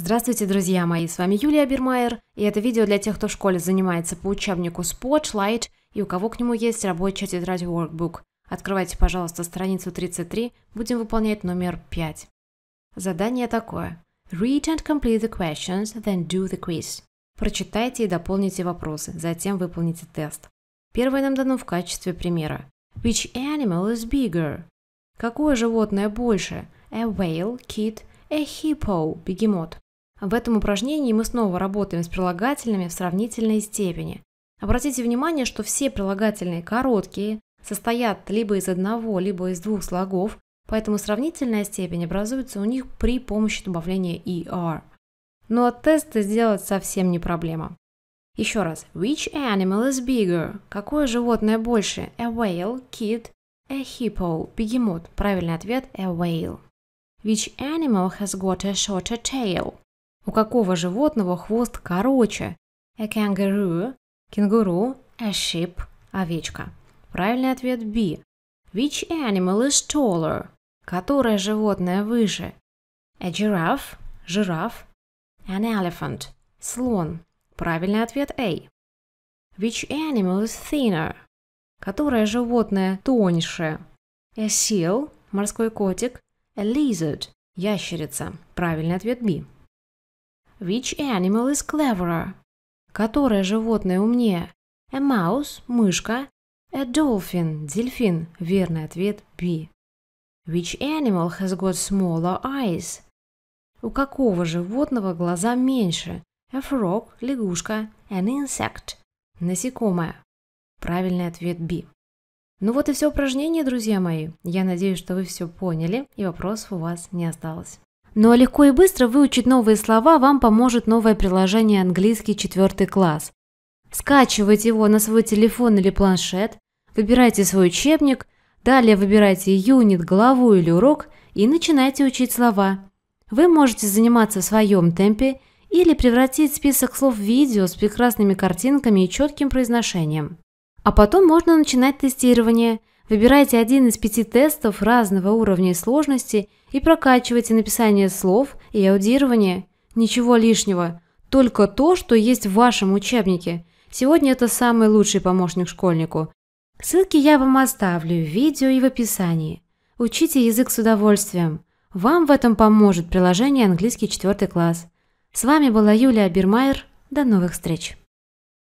Здравствуйте, друзья мои, с вами Юлия Бирмайер, и это видео для тех, кто в школе занимается по учебнику Spotlight и у кого к нему есть рабочая тетрадь Workbook. Открывайте, пожалуйста, страницу 33, будем выполнять номер 5. Задание такое. Read and complete the questions, then do the quiz. Прочитайте и дополните вопросы, затем выполните тест. Первое нам дано в качестве примера. Which animal is bigger? Какое животное больше? A whale, kid, a hippo, бегемот. В этом упражнении мы снова работаем с прилагательными в сравнительной степени. Обратите внимание, что все прилагательные короткие, состоят либо из одного, либо из двух слогов, поэтому сравнительная степень образуется у них при помощи добавления er. Но от сделать совсем не проблема. Еще раз. Which animal is bigger? Какое животное больше? A whale, kid, a hippo, бегемот. Правильный ответ – a whale. Which animal has got a shorter tail? У какого животного хвост короче? A kangaroo, кенгуру, a sheep, овечка. Правильный ответ B. Which animal is taller? Которое животное выше? A giraffe, жираф. An elephant, слон. Правильный ответ A. Which animal is thinner? Которое животное тоньше? A seal, морской котик. A lizard, ящерица. Правильный ответ B. Which animal is cleverer? Которое животное умнее? A mouse – мышка. A dolphin – дельфин. Верный ответ – B. Which animal has got smaller eyes? У какого животного глаза меньше? A frog – лягушка. An insect – насекомое. Правильный ответ B. Ну вот и все упражнение, друзья мои. Я надеюсь, что вы все поняли и вопросов у вас не осталось. Но легко и быстро выучить новые слова вам поможет новое приложение «Английский четвертый класс». Скачивайте его на свой телефон или планшет, выбирайте свой учебник, далее выбирайте юнит, главу или урок и начинайте учить слова. Вы можете заниматься в своем темпе или превратить список слов в видео с прекрасными картинками и четким произношением. А потом можно начинать тестирование – Выбирайте один из пяти тестов разного уровня и сложности и прокачивайте написание слов и аудирование. Ничего лишнего, только то, что есть в вашем учебнике. Сегодня это самый лучший помощник школьнику. Ссылки я вам оставлю в видео и в описании. Учите язык с удовольствием. Вам в этом поможет приложение «Английский четвертый класс». С вами была Юлия Бирмайер. До новых встреч!